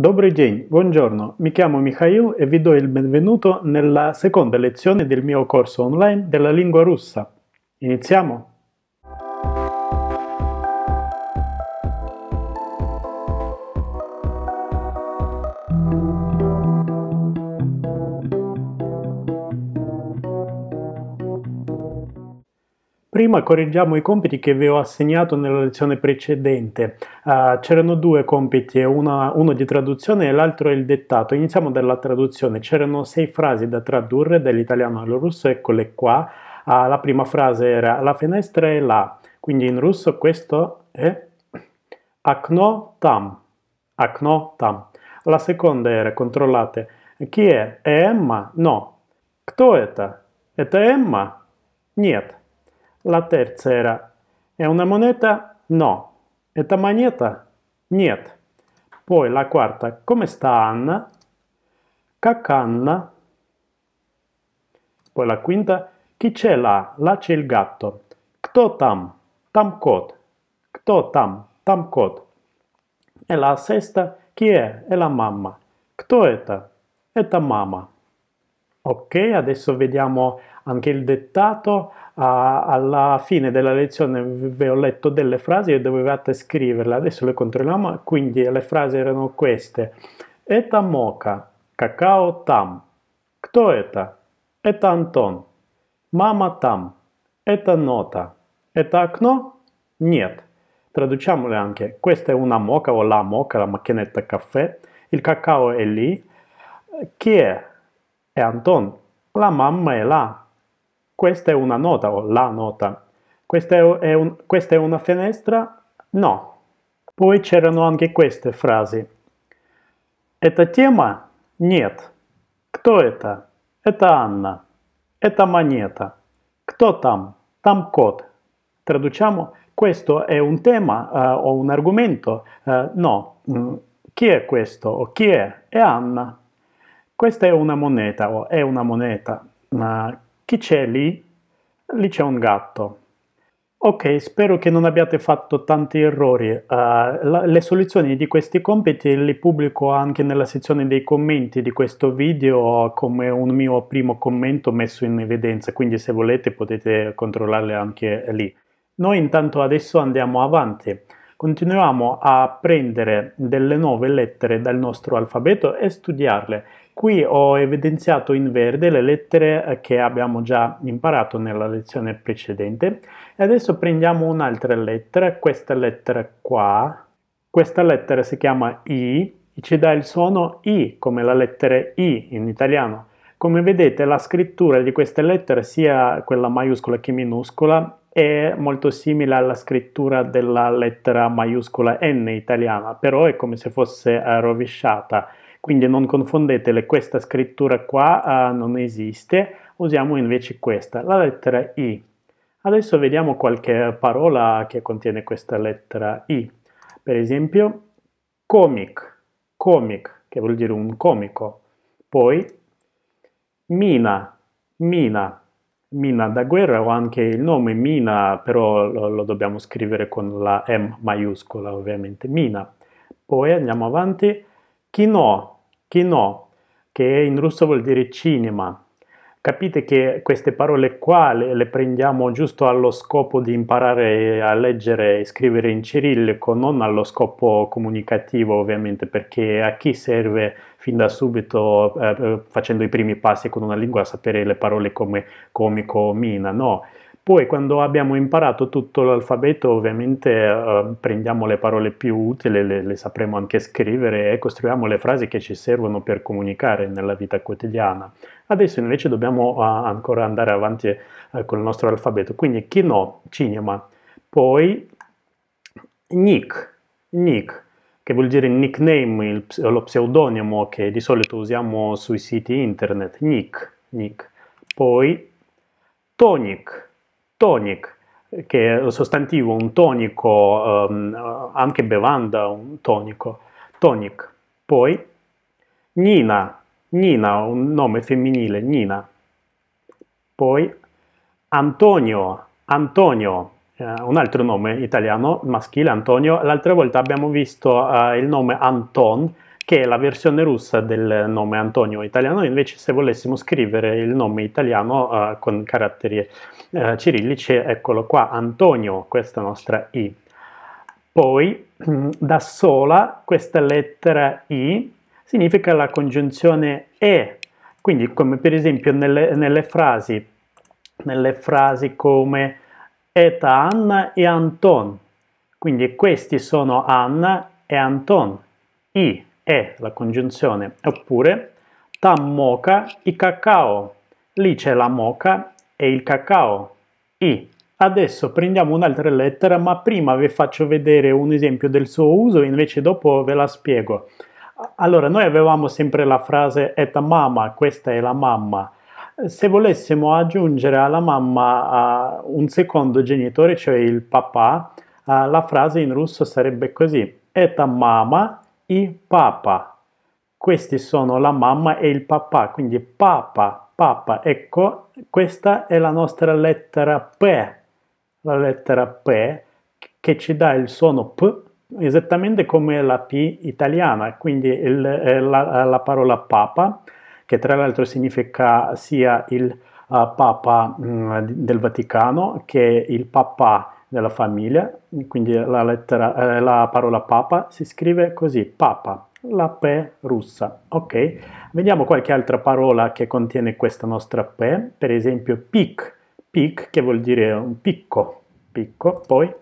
Добрый день, buongiorno, mi chiamo Mikhail e vi do il benvenuto nella seconda lezione del mio corso online della lingua russa. Iniziamo! Prima correggiamo i compiti che vi ho assegnato nella lezione precedente. Uh, c'erano due compiti, una, uno di traduzione e l'altro il dettato. Iniziamo dalla traduzione. C'erano sei frasi da tradurre dall'italiano al russo, eccole qua. Uh, la prima frase era la finestra è là, quindi in russo questo è akno tam. Akno tam. La seconda era, controllate, chi è? È Emma? No. Кто это? Это Emma? Нет. La terza era è una moneta? No. Это монета? Нет. Poi la quarta, come sta Anna? Как Anna? Poi la quinta, chi c'è là? Là c'è il gatto. Кто там? Там кот. Кто там? Там кот. E la sesta, chi è? È la mamma. Кто это? Это мама. Ok, adesso vediamo anche il dettato. Uh, alla fine della lezione vi ho letto delle frasi e dovevate scriverle, adesso le controlliamo. Quindi le frasi erano queste. Это Мока, cacao tam. Kto это? Это Anton. Mama tam. Это nota. Eta окно? Niet. Traduciamole anche. Questa è una moca o la moca, la macchinetta caffè. Il cacao è lì. Chi è? E Anton, la mamma è là. Questa è una nota o la nota. Questa è, è, un, questa è una finestra? No. Poi c'erano anche queste frasi. Это тема? Нет. Кто это? Это Анна. Это монета. Кто там? Там кот. Traduciamo, questo è un tema uh, o un argomento? Uh, no. Mm. Chi è questo o chi è? È Anna. Questa è una moneta, o è una moneta, ma chi c'è lì? Lì c'è un gatto. Ok, spero che non abbiate fatto tanti errori. Uh, la, le soluzioni di questi compiti le pubblico anche nella sezione dei commenti di questo video come un mio primo commento messo in evidenza, quindi se volete potete controllarle anche lì. Noi intanto adesso andiamo avanti. Continuiamo a prendere delle nuove lettere dal nostro alfabeto e studiarle. Qui ho evidenziato in verde le lettere eh, che abbiamo già imparato nella lezione precedente e adesso prendiamo un'altra lettera, questa lettera qua. Questa lettera si chiama I e ci dà il suono I come la lettera I in italiano. Come vedete la scrittura di queste lettere, sia quella maiuscola che minuscola, è molto simile alla scrittura della lettera maiuscola N italiana, però è come se fosse eh, rovesciata quindi non confondetele, questa scrittura qua uh, non esiste, usiamo invece questa, la lettera I. Adesso vediamo qualche parola che contiene questa lettera I. Per esempio, comic, comic, che vuol dire un comico. Poi, mina, mina, mina da guerra o anche il nome mina, però lo, lo dobbiamo scrivere con la M maiuscola ovviamente, mina. Poi andiamo avanti, Kino, kino, che in russo vuol dire cinema. Capite che queste parole qua le, le prendiamo giusto allo scopo di imparare a leggere e scrivere in cirillico, non allo scopo comunicativo ovviamente, perché a chi serve fin da subito, eh, eh facendo i primi passi con una lingua, sapere le parole come comico, o mina, no? Poi quando abbiamo imparato tutto l'alfabeto ovviamente eh, prendiamo le parole più utili, le, le, sapremo anche scrivere e costruiamo le frasi che ci servono per comunicare nella vita quotidiana. Adesso invece dobbiamo uh, ancora andare avanti uh, eh, con il nostro alfabeto, quindi kino, cinema, poi nick, nick che vuol dire nickname, il, lo pseudonimo che di solito usiamo sui siti internet, nick, nick. Poi tonic tonic, che è un sostantivo, un tonico, um, anche bevanda, un tonico, tonic. Poi Nina, Nina, un nome femminile, Nina. Poi Antonio, Antonio, eh, un altro nome italiano, maschile, Antonio. L'altra volta abbiamo visto eh, il nome Anton, che è la versione russa del nome Antonio italiano, invece se volessimo scrivere il nome italiano eh, con caratteri eh, cirillici, eccolo qua, Antonio, questa nostra I. Poi mm, da sola questa lettera I significa la congiunzione E, quindi come per esempio nelle, nelle frasi, nelle frasi come Eta Anna e Anton, quindi questi sono Anna e Anton, I è la congiunzione oppure ta moca i cacao. Lì c'è la moca e il cacao. I. Adesso prendiamo un'altra lettera, ma prima vi faccio vedere un esempio del suo uso, invece dopo ve la spiego. Allora, noi avevamo sempre la frase eta mamma, questa è la mamma. Se volessimo aggiungere alla mamma uh, un secondo genitore, cioè il papà, uh, la frase in russo sarebbe così. Eta mamma i papa. Questi sono la mamma e il papà, quindi papa, papa. Ecco, questa è la nostra lettera P, la lettera P che ci dà il suono P esattamente come la P italiana, quindi il, eh, la, la, parola papa, che tra l'altro significa sia il uh, papa mh, mm, del Vaticano che il papa della famiglia, quindi la, lettera, eh, la parola papa si scrive così, papa, la P russa. Ok, vediamo qualche altra parola che contiene questa nostra P, per esempio pic, pic che vuol dire un picco, picco, poi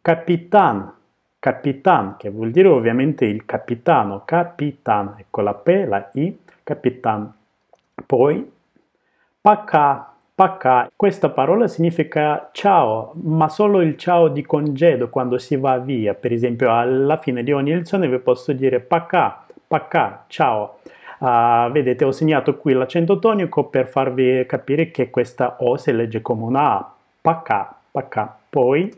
capitan, capitan che vuol dire ovviamente il capitano, capitan, ecco la P, la I, capitan, poi pacca, Pacca, questa parola significa ciao, ma solo il ciao di congedo quando si va via. Per esempio, alla fine di ogni lezione vi posso dire pacca, pacca, ciao. Uh, vedete, ho segnato qui l'accento tonico per farvi capire che questa O si legge come una A. Pacca, pacca. Poi,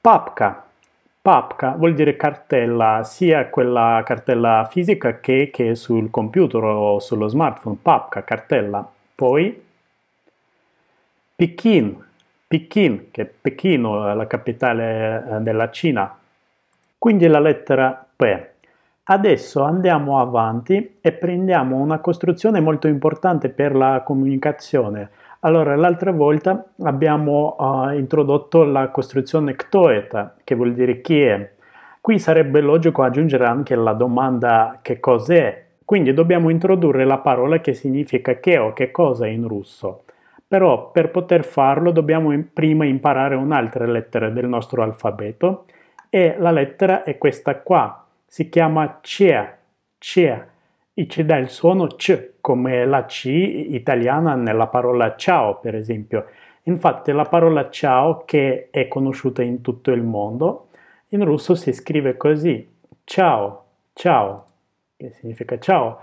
papca. Papca vuol dire cartella, sia quella cartella fisica che, che sul computer o sullo smartphone. Papca, cartella. Poi Pechino, Pekin, che è Pechino, eh, la capitale eh, della Cina. Quindi la lettera P. Adesso andiamo avanti e prendiamo una costruzione molto importante per la comunicazione. Allora, l'altra volta abbiamo uh, introdotto la costruzione ktoeta, che vuol dire chi è. Qui sarebbe logico aggiungere anche la domanda che cos'è quindi dobbiamo introdurre la parola che significa che o che cosa in russo. Però per poter farlo dobbiamo prima imparare un'altra lettera del nostro alfabeto e la lettera è questa qua. Si chiama CEA. CEA. E ci dà il suono C, come la C italiana nella parola ciao, per esempio. Infatti la parola ciao, che è conosciuta in tutto il mondo, in russo si scrive così. Ciao, ciao che significa ciao,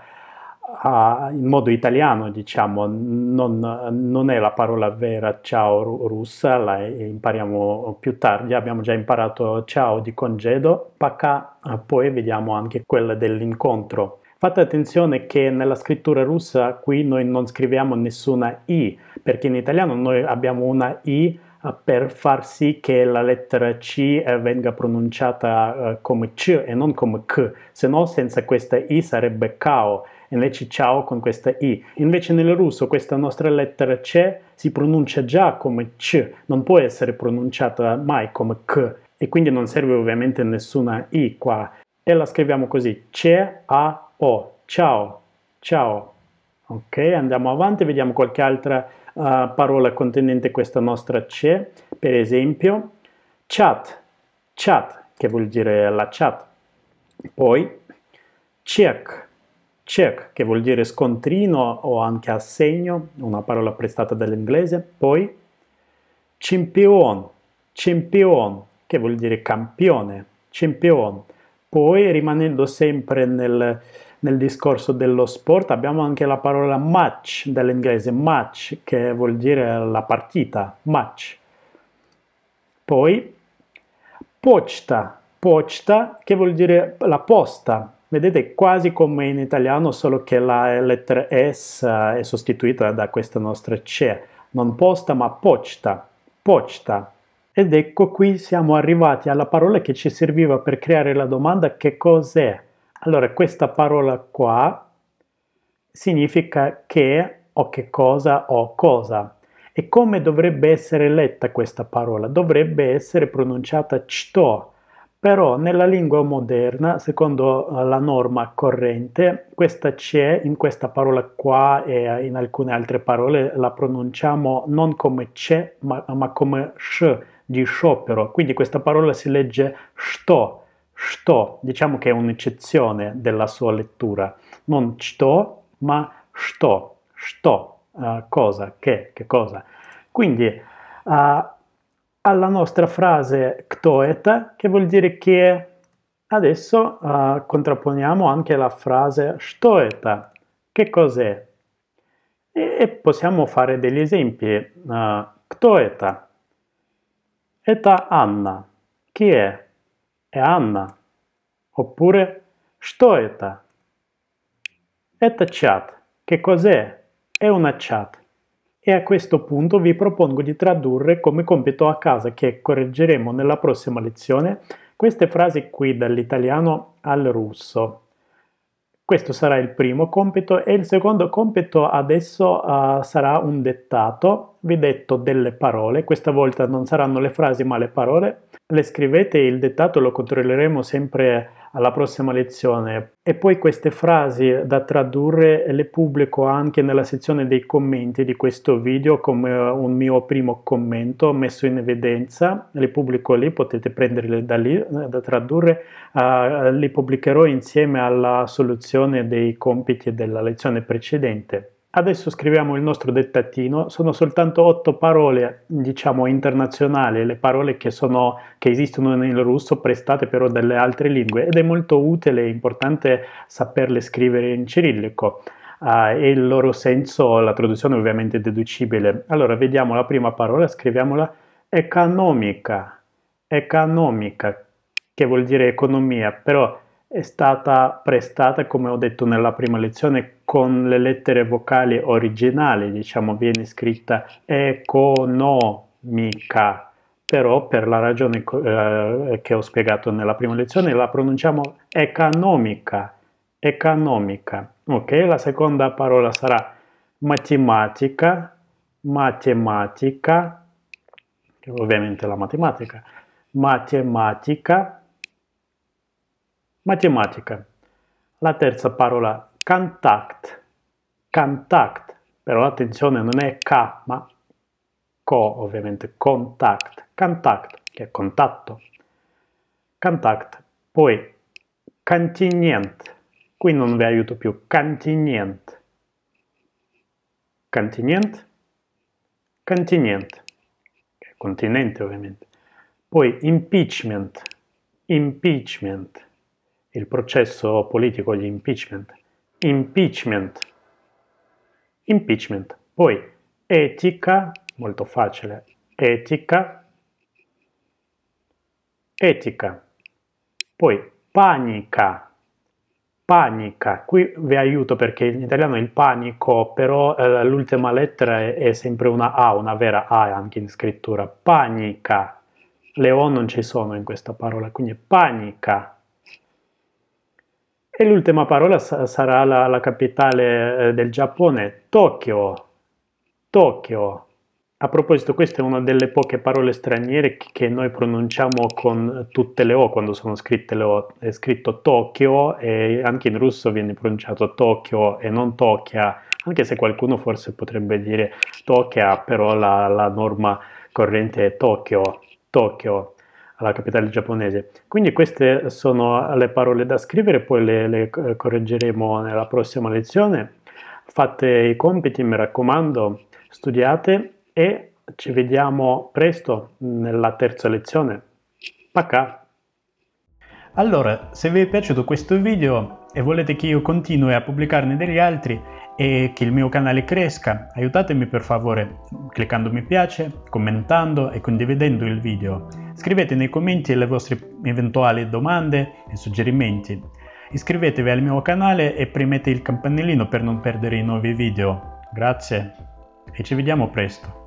ah, in modo italiano diciamo, non, non, è la parola vera ciao russa, la impariamo più tardi, abbiamo già imparato ciao di congedo, paka, eh, poi vediamo anche quella dell'incontro. Fate attenzione che nella scrittura russa qui noi non scriviamo nessuna i, perché in italiano noi abbiamo una i per far sì che la lettera C eh, venga pronunciata eh, come C e non come K, se no senza questa I sarebbe cao invece ciao con questa i. Invece nel russo questa nostra lettera c si pronuncia già come c, non può essere pronunciata mai come k e quindi non serve ovviamente nessuna i qua. E la scriviamo così, c a o, ciao, ciao. Ok, andiamo avanti, vediamo qualche altra uh, parola contenente questa nostra C, per esempio chat, chat, che vuol dire la chat. Poi check, check, che vuol dire scontrino o anche assegno, una parola prestata dall'inglese. Poi champion, champion, che vuol dire campione, champion. Poi rimanendo sempre nel nel discorso dello sport abbiamo anche la parola match dell'inglese match che vuol dire la partita, match. Poi posta, posta che vuol dire la posta. Vedete, quasi come in italiano, solo che la lettera S è sostituita da questa nostra C, non posta ma posta, posta. Ed ecco qui siamo arrivati alla parola che ci serviva per creare la domanda che cos'è allora, questa parola qua significa che o che cosa o cosa. E come dovrebbe essere letta questa parola? Dovrebbe essere pronunciata cto, però nella lingua moderna, secondo eh, la norma corrente, questa c'è in questa parola qua e eh, in alcune altre parole la pronunciamo non come c'è ma, ma come sh di sciopero, quindi questa parola si legge sto sto, diciamo che è un'eccezione della sua lettura, non sto, ma sto, sto, uh, cosa, che, che cosa. Quindi uh, eh, alla nostra frase kto это, che vuol dire che, adesso uh, contrapponiamo anche la frase sto che cos'è. E, e possiamo fare degli esempi. Kto это? Это Anna. Chi è? È Anna. Oppure Что это? Это chat. Che cos'è? È una chat. E a questo punto vi propongo di tradurre come compito a casa che correggeremo nella prossima lezione queste frasi qui dall'italiano al russo. Questo sarà il primo compito e il secondo compito adesso uh, sarà un dettato, vi detto delle parole, questa volta non saranno le frasi ma le parole, le scrivete, il dettato lo controlleremo sempre alla prossima lezione. E poi queste frasi da tradurre le pubblico anche nella sezione dei commenti di questo video come eh, un mio primo commento messo in evidenza, le pubblico lì, potete prenderle da lì eh, da tradurre, uh, ah, li pubblicherò insieme alla soluzione dei compiti della lezione precedente. Adesso scriviamo il nostro dettatino, sono soltanto otto parole, diciamo, internazionali, le parole che, sono, che esistono nel russo, prestate però dalle altre lingue, ed è molto utile e importante saperle scrivere in cirillico. Uh, e il loro senso, la traduzione ovviamente è deducibile. Allora, vediamo la prima parola, scriviamola economica, economica, che vuol dire economia, però è stata prestata, come ho detto nella prima lezione, con le lettere vocali originali, diciamo viene scritta economica, però per la ragione eh, che ho spiegato nella prima lezione la pronunciamo economica, economica. Ok, la seconda parola sarà matematica, matematica, ovviamente la matematica, matematica, Matematica. La terza parola, contact. Contact, però attenzione non è K ma Co ovviamente, contact. Contact, che è contatto. Contact. Poi, continent. Qui non vi aiuto più, continent. Continent, continent, continente ovviamente. Poi impeachment, impeachment, il processo politico, di impeachment. Impeachment. Impeachment. Poi etica, molto facile, etica. Etica. Poi panica. Panica. Qui vi aiuto perché in italiano è il panico, però eh, l'ultima lettera è, è, sempre una A, una vera A anche in scrittura. Panica. Le O non ci sono in questa parola, quindi panica e l'ultima parola sarà la, la capitale eh, del Giappone, Tokyo. Tokyo. A proposito, questa è una delle poche parole straniere che noi pronunciamo con tutte le O quando sono scritte le O. È scritto Tokyo e anche in russo viene pronunciato Tokyo e non Tokia, anche se qualcuno forse potrebbe dire Tokia, però la, la norma corrente è Tokyo. Tokyo alla capitale giapponese. Quindi queste sono le parole da scrivere, poi le, le eh, correggeremo nella prossima lezione. Fate i compiti, mi raccomando, studiate e ci vediamo presto nella terza lezione. Pacca! Allora, se vi è piaciuto questo video e volete che io continui a pubblicarne degli altri e che il mio canale cresca, aiutatemi per favore cliccando mi piace, commentando e condividendo il video. Scrivete nei commenti le vostre eventuali domande e suggerimenti. Iscrivetevi al mio canale e premete il campanellino per non perdere i nuovi video. Grazie e ci vediamo presto.